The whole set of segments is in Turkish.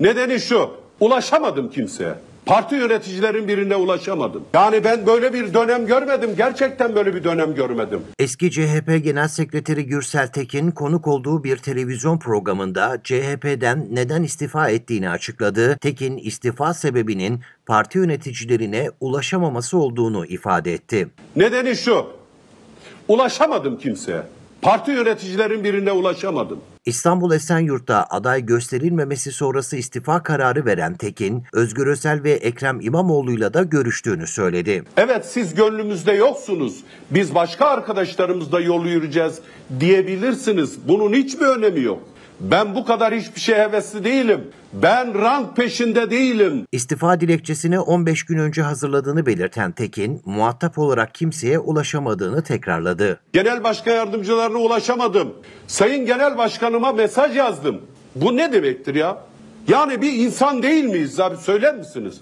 Nedeni şu, ulaşamadım kimseye. Parti yöneticilerin birine ulaşamadım. Yani ben böyle bir dönem görmedim. Gerçekten böyle bir dönem görmedim. Eski CHP Genel Sekreteri Gürsel Tekin konuk olduğu bir televizyon programında CHP'den neden istifa ettiğini açıkladı. Tekin istifa sebebinin parti yöneticilerine ulaşamaması olduğunu ifade etti. Nedeni şu. Ulaşamadım kimseye. Parti yöneticilerin birine ulaşamadım. İstanbul Esenyurt'ta aday gösterilmemesi sonrası istifa kararı veren Tekin, Özgür Özel ve Ekrem İmamoğlu'yla da görüştüğünü söyledi. Evet siz gönlümüzde yoksunuz, biz başka arkadaşlarımızla yol yürüyeceğiz diyebilirsiniz. Bunun hiçbir önemi yok. Ben bu kadar hiçbir şey hevesli değilim. Ben rank peşinde değilim. İstifa dilekçesini 15 gün önce hazırladığını belirten Tekin, muhatap olarak kimseye ulaşamadığını tekrarladı. Genel başkan yardımcılarına ulaşamadım. Sayın Genel Başkanıma mesaj yazdım. Bu ne demektir ya? Yani bir insan değil miyiz abi söyler misiniz?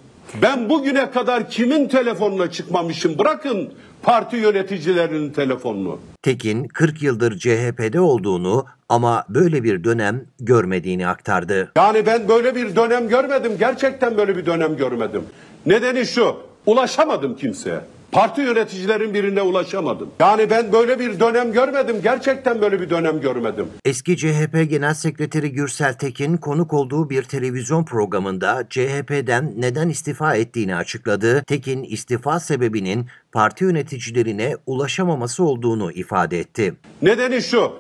Ben bugüne kadar kimin telefonuna çıkmamışım? Bırakın parti yöneticilerinin telefonunu. Tekin 40 yıldır CHP'de olduğunu ama böyle bir dönem görmediğini aktardı. Yani ben böyle bir dönem görmedim. Gerçekten böyle bir dönem görmedim. Nedeni şu. Ulaşamadım kimseye. Parti yöneticilerin birine ulaşamadım. Yani ben böyle bir dönem görmedim. Gerçekten böyle bir dönem görmedim. Eski CHP Genel Sekreteri Gürsel Tekin konuk olduğu bir televizyon programında CHP'den neden istifa ettiğini açıkladı. Tekin istifa sebebinin parti yöneticilerine ulaşamaması olduğunu ifade etti. Nedeni şu.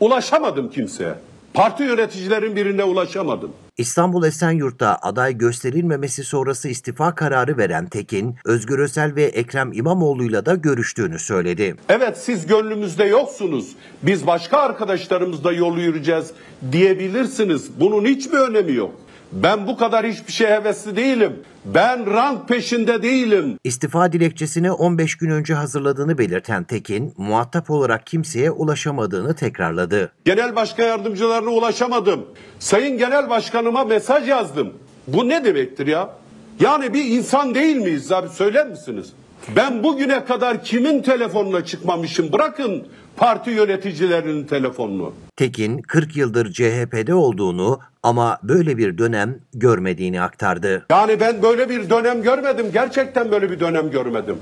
Ulaşamadım kimseye. Parti yöneticilerin birine ulaşamadım. İstanbul Esenyurt'ta aday gösterilmemesi sonrası istifa kararı veren Tekin, Özgür Özel ve Ekrem İmamoğlu'yla da görüştüğünü söyledi. Evet siz gönlümüzde yoksunuz, biz başka arkadaşlarımızla yol yürüyeceğiz diyebilirsiniz. Bunun hiçbir önemi yok. Ben bu kadar hiçbir şey hevesli değilim. Ben rank peşinde değilim. İstifa dilekçesini 15 gün önce hazırladığını belirten Tekin, muhatap olarak kimseye ulaşamadığını tekrarladı. Genel başkan yardımcılarına ulaşamadım. Sayın Genel Başkanıma mesaj yazdım. Bu ne demektir ya? Yani bir insan değil miyiz abi söyler misiniz? Ben bugüne kadar kimin telefonuna çıkmamışım? Bırakın parti yöneticilerinin telefonunu. Tekin 40 yıldır CHP'de olduğunu ama böyle bir dönem görmediğini aktardı. Yani ben böyle bir dönem görmedim. Gerçekten böyle bir dönem görmedim.